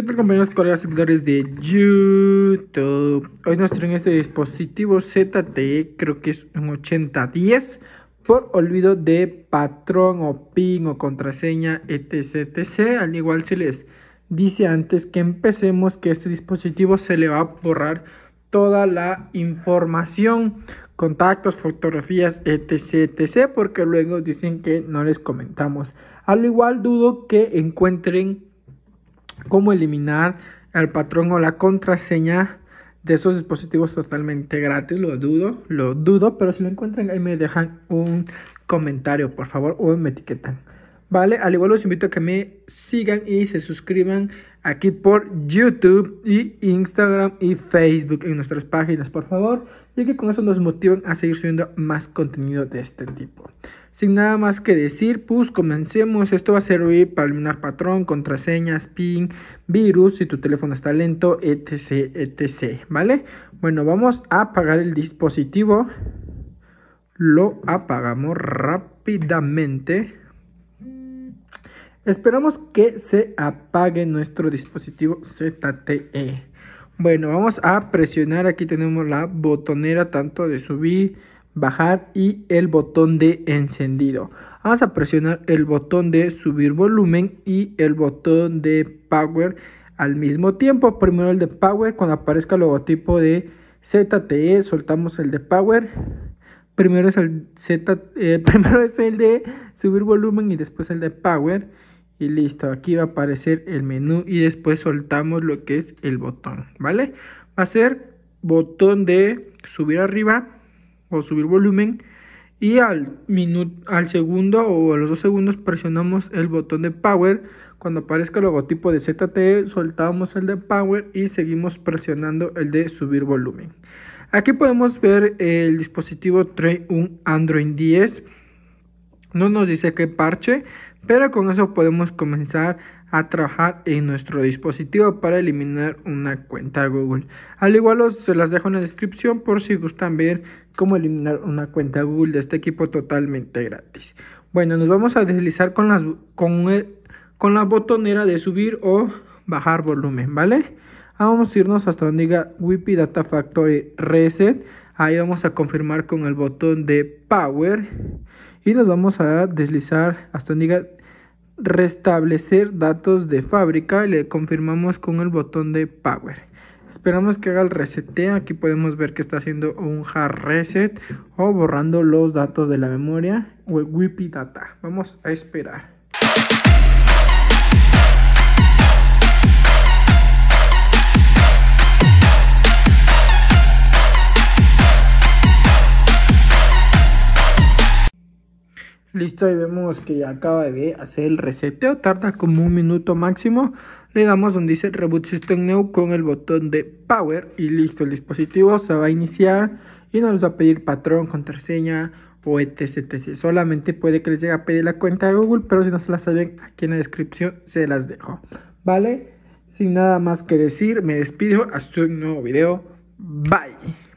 ¿Qué tal compañeros colegas seguidores de YouTube? Hoy nos traen este dispositivo ZTE, creo que es un 8010 por olvido de patrón o pin o contraseña etc, Al igual se les dice antes que empecemos que este dispositivo se le va a borrar toda la información, contactos, fotografías, etc, porque luego dicen que no les comentamos. Al igual dudo que encuentren cómo eliminar el patrón o la contraseña de esos dispositivos totalmente gratis, lo dudo, lo dudo, pero si lo encuentran ahí me dejan un comentario, por favor, o me etiquetan. Vale, al igual los invito a que me sigan y se suscriban aquí por YouTube y Instagram y Facebook en nuestras páginas, por favor, y que con eso nos motiven a seguir subiendo más contenido de este tipo. Sin nada más que decir, pues comencemos. Esto va a servir para eliminar patrón, contraseñas, ping, virus, si tu teléfono está lento, etc, etc, ¿vale? Bueno, vamos a apagar el dispositivo. Lo apagamos rápidamente. Esperamos que se apague nuestro dispositivo ZTE. Bueno, vamos a presionar. Aquí tenemos la botonera tanto de subir bajar y el botón de encendido. Vamos a presionar el botón de subir volumen y el botón de power al mismo tiempo. Primero el de power, cuando aparezca el logotipo de ZTE, soltamos el de power. Primero es el Z, eh, primero es el de subir volumen y después el de power. Y listo, aquí va a aparecer el menú y después soltamos lo que es el botón, ¿vale? Va a ser botón de subir arriba o subir volumen y al, minuto, al segundo o a los dos segundos presionamos el botón de power. Cuando aparezca el logotipo de ZTE soltamos el de power y seguimos presionando el de subir volumen. Aquí podemos ver el dispositivo trae un Android 10. No nos dice qué parche, pero con eso podemos comenzar a trabajar en nuestro dispositivo para eliminar una cuenta Google. Al igual se las dejo en la descripción por si gustan ver cómo eliminar una cuenta Google de este equipo totalmente gratis. Bueno, nos vamos a deslizar con, las, con, con la botonera de subir o bajar volumen, ¿vale? Ah, vamos a irnos hasta donde diga WIPI Data Factory Reset. Ahí vamos a confirmar con el botón de Power. Y nos vamos a deslizar hasta donde diga restablecer datos de fábrica y le confirmamos con el botón de power esperamos que haga el resete, aquí podemos ver que está haciendo un hard reset o borrando los datos de la memoria o el data vamos a esperar Listo, y vemos que ya acaba de hacer el reseteo, tarda como un minuto máximo. Le damos donde dice Reboot System New con el botón de Power y listo, el dispositivo se va a iniciar y nos va a pedir patrón, contraseña o etc, Solamente puede que les llegue a pedir la cuenta de Google, pero si no se la saben, aquí en la descripción se las dejo. ¿Vale? Sin nada más que decir, me despido hasta un nuevo video. Bye.